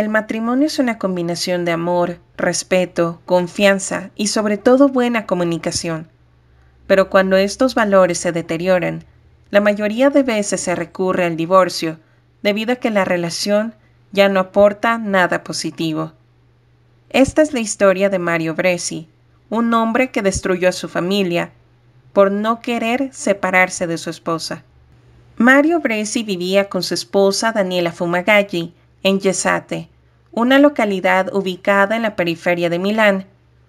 El matrimonio es una combinación de amor, respeto, confianza y sobre todo buena comunicación. Pero cuando estos valores se deterioran, la mayoría de veces se recurre al divorcio debido a que la relación ya no aporta nada positivo. Esta es la historia de Mario Bresi, un hombre que destruyó a su familia por no querer separarse de su esposa. Mario Bresi vivía con su esposa Daniela Fumagalli en Yesate, una localidad ubicada en la periferia de Milán,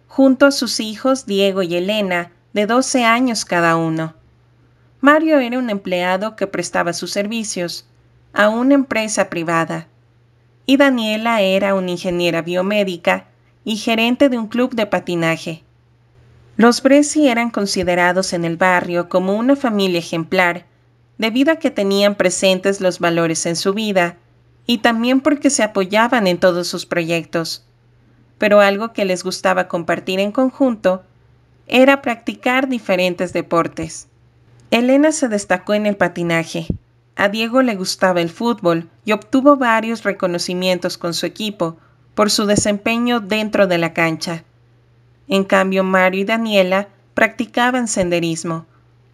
junto a sus hijos Diego y Elena, de 12 años cada uno. Mario era un empleado que prestaba sus servicios a una empresa privada, y Daniela era una ingeniera biomédica y gerente de un club de patinaje. Los Bresi eran considerados en el barrio como una familia ejemplar, debido a que tenían presentes los valores en su vida y también porque se apoyaban en todos sus proyectos. Pero algo que les gustaba compartir en conjunto era practicar diferentes deportes. Elena se destacó en el patinaje. A Diego le gustaba el fútbol y obtuvo varios reconocimientos con su equipo por su desempeño dentro de la cancha. En cambio, Mario y Daniela practicaban senderismo,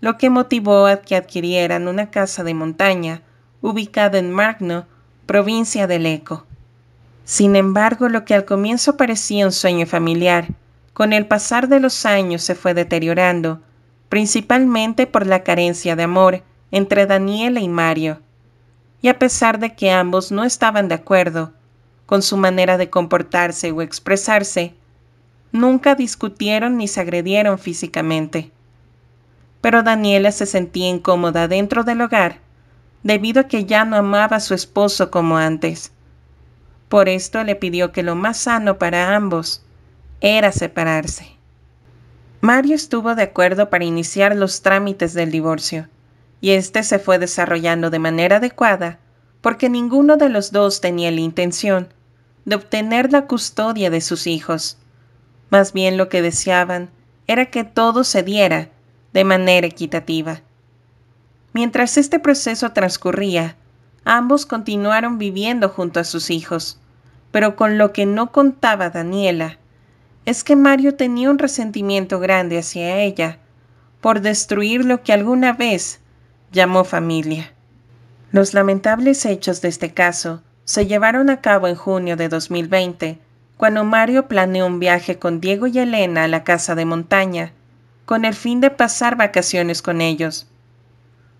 lo que motivó a que adquirieran una casa de montaña ubicada en Magno provincia del Eco. Sin embargo, lo que al comienzo parecía un sueño familiar, con el pasar de los años se fue deteriorando, principalmente por la carencia de amor entre Daniela y Mario. Y a pesar de que ambos no estaban de acuerdo con su manera de comportarse o expresarse, nunca discutieron ni se agredieron físicamente. Pero Daniela se sentía incómoda dentro del hogar debido a que ya no amaba a su esposo como antes. Por esto le pidió que lo más sano para ambos era separarse. Mario estuvo de acuerdo para iniciar los trámites del divorcio, y este se fue desarrollando de manera adecuada porque ninguno de los dos tenía la intención de obtener la custodia de sus hijos. Más bien lo que deseaban era que todo se diera de manera equitativa. Mientras este proceso transcurría, ambos continuaron viviendo junto a sus hijos, pero con lo que no contaba Daniela es que Mario tenía un resentimiento grande hacia ella por destruir lo que alguna vez llamó familia. Los lamentables hechos de este caso se llevaron a cabo en junio de 2020, cuando Mario planeó un viaje con Diego y Elena a la casa de montaña, con el fin de pasar vacaciones con ellos.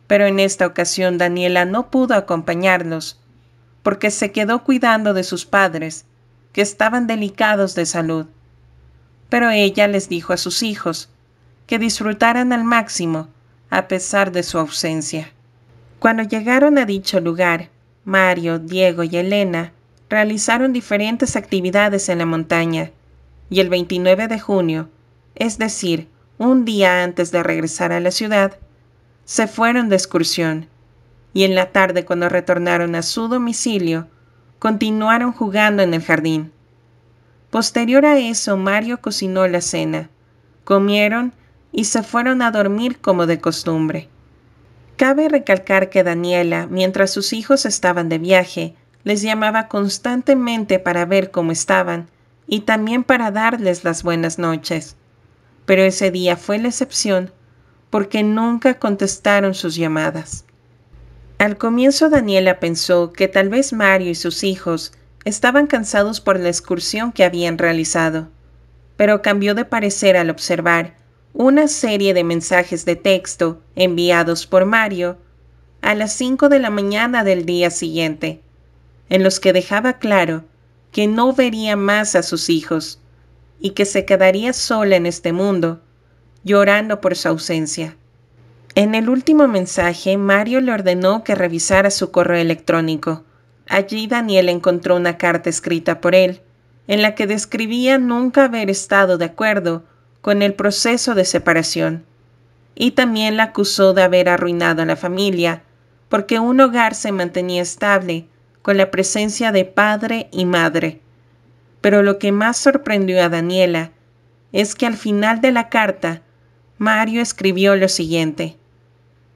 Pero en esta ocasión Daniela no pudo acompañarlos, porque se quedó cuidando de sus padres, que estaban delicados de salud. Pero ella les dijo a sus hijos que disfrutaran al máximo, a pesar de su ausencia. Cuando llegaron a dicho lugar, Mario, Diego y Elena realizaron diferentes actividades en la montaña, y el 29 de junio, es decir, un día antes de regresar a la ciudad, se fueron de excursión y en la tarde cuando retornaron a su domicilio, continuaron jugando en el jardín. Posterior a eso, Mario cocinó la cena, comieron y se fueron a dormir como de costumbre. Cabe recalcar que Daniela, mientras sus hijos estaban de viaje, les llamaba constantemente para ver cómo estaban y también para darles las buenas noches. Pero ese día fue la excepción porque nunca contestaron sus llamadas. Al comienzo Daniela pensó que tal vez Mario y sus hijos estaban cansados por la excursión que habían realizado, pero cambió de parecer al observar una serie de mensajes de texto enviados por Mario a las 5 de la mañana del día siguiente, en los que dejaba claro que no vería más a sus hijos y que se quedaría sola en este mundo llorando por su ausencia. En el último mensaje, Mario le ordenó que revisara su correo electrónico. Allí Daniela encontró una carta escrita por él, en la que describía nunca haber estado de acuerdo con el proceso de separación, y también la acusó de haber arruinado a la familia, porque un hogar se mantenía estable con la presencia de padre y madre. Pero lo que más sorprendió a Daniela es que al final de la carta Mario escribió lo siguiente,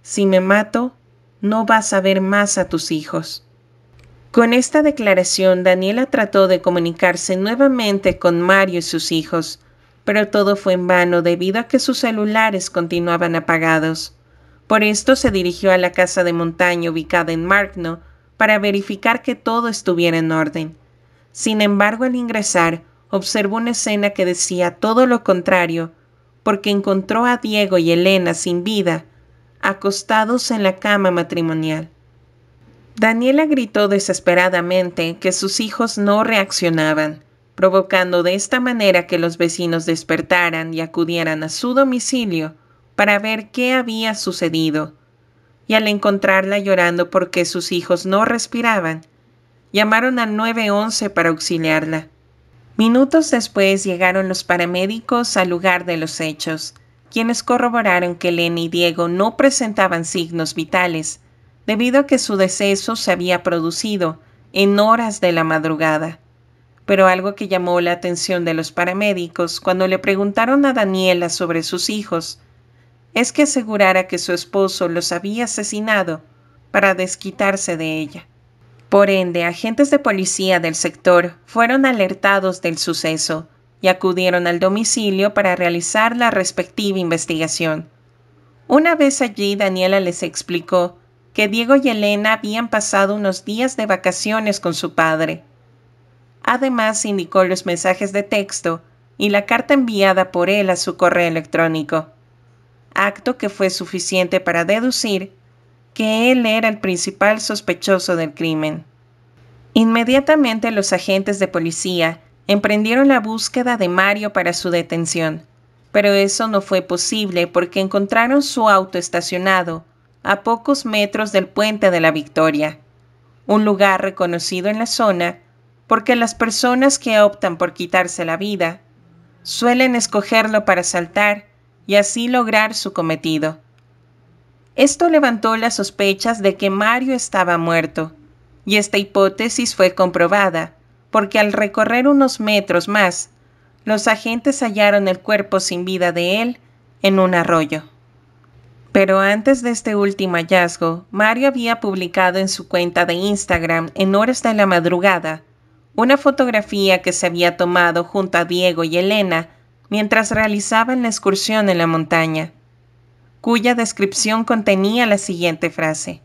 Si me mato, no vas a ver más a tus hijos. Con esta declaración, Daniela trató de comunicarse nuevamente con Mario y sus hijos, pero todo fue en vano debido a que sus celulares continuaban apagados. Por esto se dirigió a la casa de montaña ubicada en Markno para verificar que todo estuviera en orden. Sin embargo, al ingresar, observó una escena que decía todo lo contrario porque encontró a Diego y Elena sin vida, acostados en la cama matrimonial. Daniela gritó desesperadamente que sus hijos no reaccionaban, provocando de esta manera que los vecinos despertaran y acudieran a su domicilio para ver qué había sucedido. Y al encontrarla llorando porque sus hijos no respiraban, llamaron al 911 para auxiliarla. Minutos después llegaron los paramédicos al lugar de los hechos, quienes corroboraron que Elena y Diego no presentaban signos vitales, debido a que su deceso se había producido en horas de la madrugada. Pero algo que llamó la atención de los paramédicos cuando le preguntaron a Daniela sobre sus hijos es que asegurara que su esposo los había asesinado para desquitarse de ella. Por ende, agentes de policía del sector fueron alertados del suceso y acudieron al domicilio para realizar la respectiva investigación. Una vez allí, Daniela les explicó que Diego y Elena habían pasado unos días de vacaciones con su padre. Además, indicó los mensajes de texto y la carta enviada por él a su correo electrónico, acto que fue suficiente para deducir que él era el principal sospechoso del crimen. Inmediatamente los agentes de policía emprendieron la búsqueda de Mario para su detención, pero eso no fue posible porque encontraron su auto estacionado a pocos metros del puente de la Victoria, un lugar reconocido en la zona porque las personas que optan por quitarse la vida suelen escogerlo para saltar y así lograr su cometido. Esto levantó las sospechas de que Mario estaba muerto, y esta hipótesis fue comprobada, porque al recorrer unos metros más, los agentes hallaron el cuerpo sin vida de él en un arroyo. Pero antes de este último hallazgo, Mario había publicado en su cuenta de Instagram en horas de la madrugada una fotografía que se había tomado junto a Diego y Elena mientras realizaban la excursión en la montaña cuya descripción contenía la siguiente frase.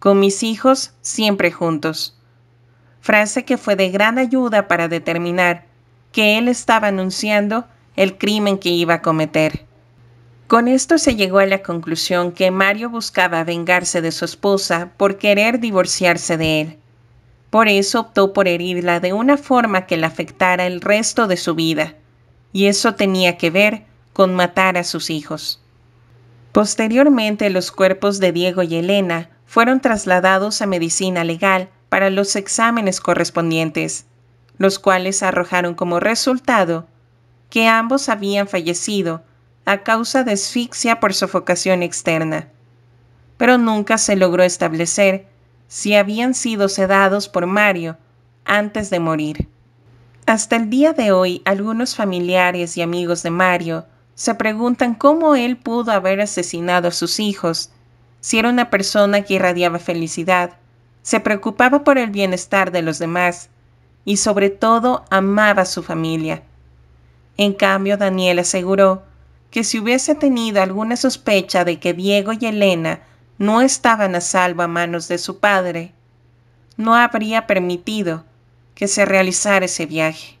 Con mis hijos siempre juntos. Frase que fue de gran ayuda para determinar que él estaba anunciando el crimen que iba a cometer. Con esto se llegó a la conclusión que Mario buscaba vengarse de su esposa por querer divorciarse de él. Por eso optó por herirla de una forma que la afectara el resto de su vida, y eso tenía que ver con matar a sus hijos. Posteriormente, los cuerpos de Diego y Elena fueron trasladados a medicina legal para los exámenes correspondientes, los cuales arrojaron como resultado que ambos habían fallecido a causa de asfixia por sofocación externa, pero nunca se logró establecer si habían sido sedados por Mario antes de morir. Hasta el día de hoy, algunos familiares y amigos de Mario se preguntan cómo él pudo haber asesinado a sus hijos, si era una persona que irradiaba felicidad, se preocupaba por el bienestar de los demás y sobre todo amaba a su familia. En cambio, Daniel aseguró que si hubiese tenido alguna sospecha de que Diego y Elena no estaban a salvo a manos de su padre, no habría permitido que se realizara ese viaje.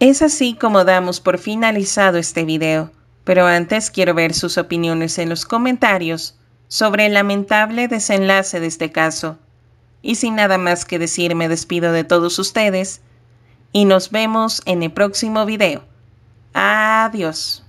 Es así como damos por finalizado este video, pero antes quiero ver sus opiniones en los comentarios sobre el lamentable desenlace de este caso. Y sin nada más que decir me despido de todos ustedes y nos vemos en el próximo video. Adiós.